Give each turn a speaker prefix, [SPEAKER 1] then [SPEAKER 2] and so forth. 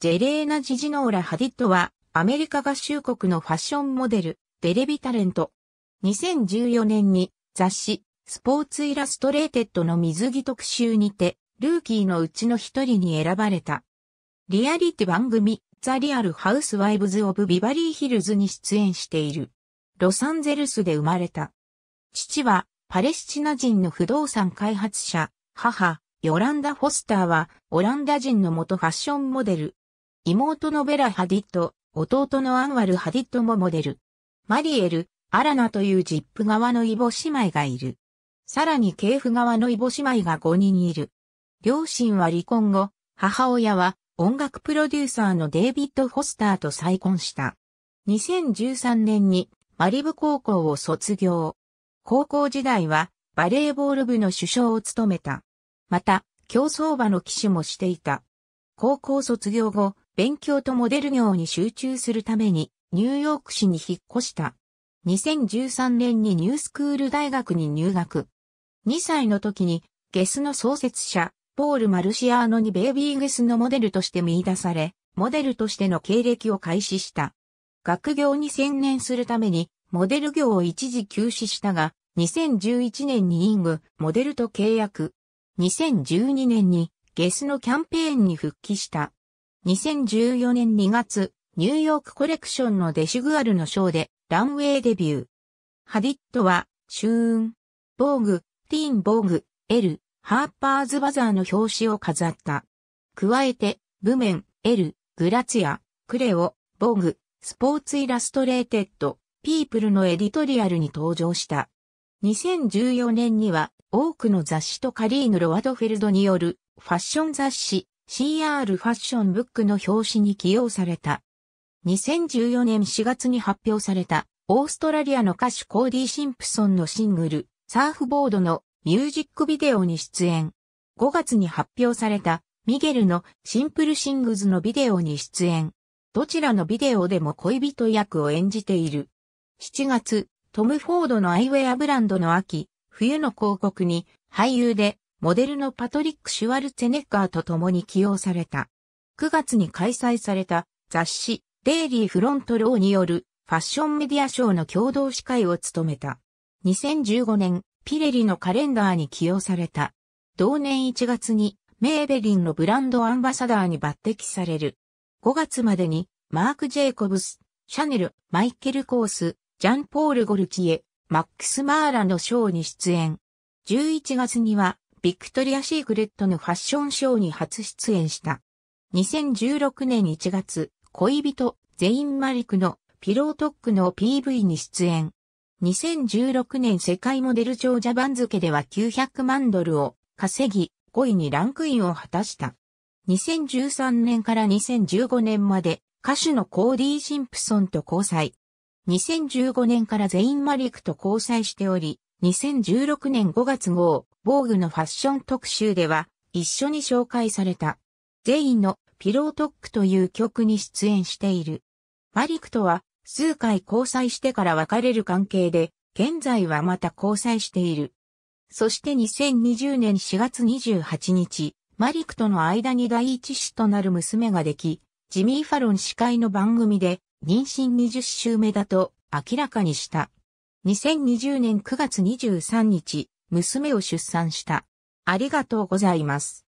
[SPEAKER 1] ジェレーナ・ジジノーラ・ハディットは、アメリカ合衆国のファッションモデル、テレビタレント。2014年に雑誌、スポーツイラストレーテッドの水着特集にて、ルーキーのうちの一人に選ばれた。リアリティ番組、ザ・リアル・ハウス・ワイブズ・オブ・ビバリー・ヒルズに出演している。ロサンゼルスで生まれた。父は、パレスチナ人の不動産開発者、母、ヨランダ・フォスターは、オランダ人の元ファッションモデル、妹のベラ・ハディット、弟のアンワル・ハディットもモデル。マリエル、アラナというジップ側のイボ姉妹がいる。さらに系譜側のイボ姉妹が5人いる。両親は離婚後、母親は音楽プロデューサーのデイビッド・フォスターと再婚した。2013年にマリブ高校を卒業。高校時代はバレーボール部の首相を務めた。また、競争馬の騎手もしていた。高校卒業後、勉強とモデル業に集中するためにニューヨーク市に引っ越した。2013年にニュースクール大学に入学。2歳の時にゲスの創設者、ポール・マルシアーノにベイビーゲスのモデルとして見出され、モデルとしての経歴を開始した。学業に専念するために、モデル業を一時休止したが、2011年にイング、モデルと契約。2012年にゲスのキャンペーンに復帰した。2014年2月、ニューヨークコレクションのデシュグアルのショーでランウェイデビュー。ハディットは、シューン、ボーグ、ティーンボーグ、エル、ハーパーズバザーの表紙を飾った。加えて、ブメン、エル、グラツヤ、クレオ、ボーグ、スポーツイラストレーテッド、ピープルのエディトリアルに登場した。2014年には多くの雑誌とカリーヌ・ロワドフェルドによるファッション雑誌 CR ファッションブックの表紙に起用された。2014年4月に発表された、オーストラリアの歌手コーディ・シンプソンのシングル、サーフボードのミュージックビデオに出演。5月に発表された、ミゲルのシンプルシングズのビデオに出演。どちらのビデオでも恋人役を演じている。7月、トム・フォードのアイウェアブランドの秋、冬の広告に俳優でモデルのパトリック・シュワルツェネッガーと共に起用された。9月に開催された雑誌デイリーフロントローによるファッションメディア賞の共同司会を務めた。2015年、ピレリのカレンダーに起用された。同年1月にメーベリンのブランドアンバサダーに抜擢される。5月までにマーク・ジェイコブス、シャネル、マイケル・コース、ジャンポール・ゴルチエ、マックス・マーラのショーに出演。11月にはビクトリア・シークレットのファッションショーに初出演した。2016年1月、恋人、ゼイン・マリクのピロートックの PV に出演。2016年世界モデル長者番付では900万ドルを稼ぎ、5位にランクインを果たした。2013年から2015年まで歌手のコーディー・シンプソンと交際。2015年からゼイン・マリクと交際しており、2016年5月号、防具のファッション特集では一緒に紹介された。ゼイのピロートックという曲に出演している。マリクとは数回交際してから別れる関係で、現在はまた交際している。そして2020年4月28日、マリクとの間に第一子となる娘ができ、ジミー・ファロン司会の番組で妊娠20週目だと明らかにした。2020年9月23日、娘を出産した。ありがとうございます。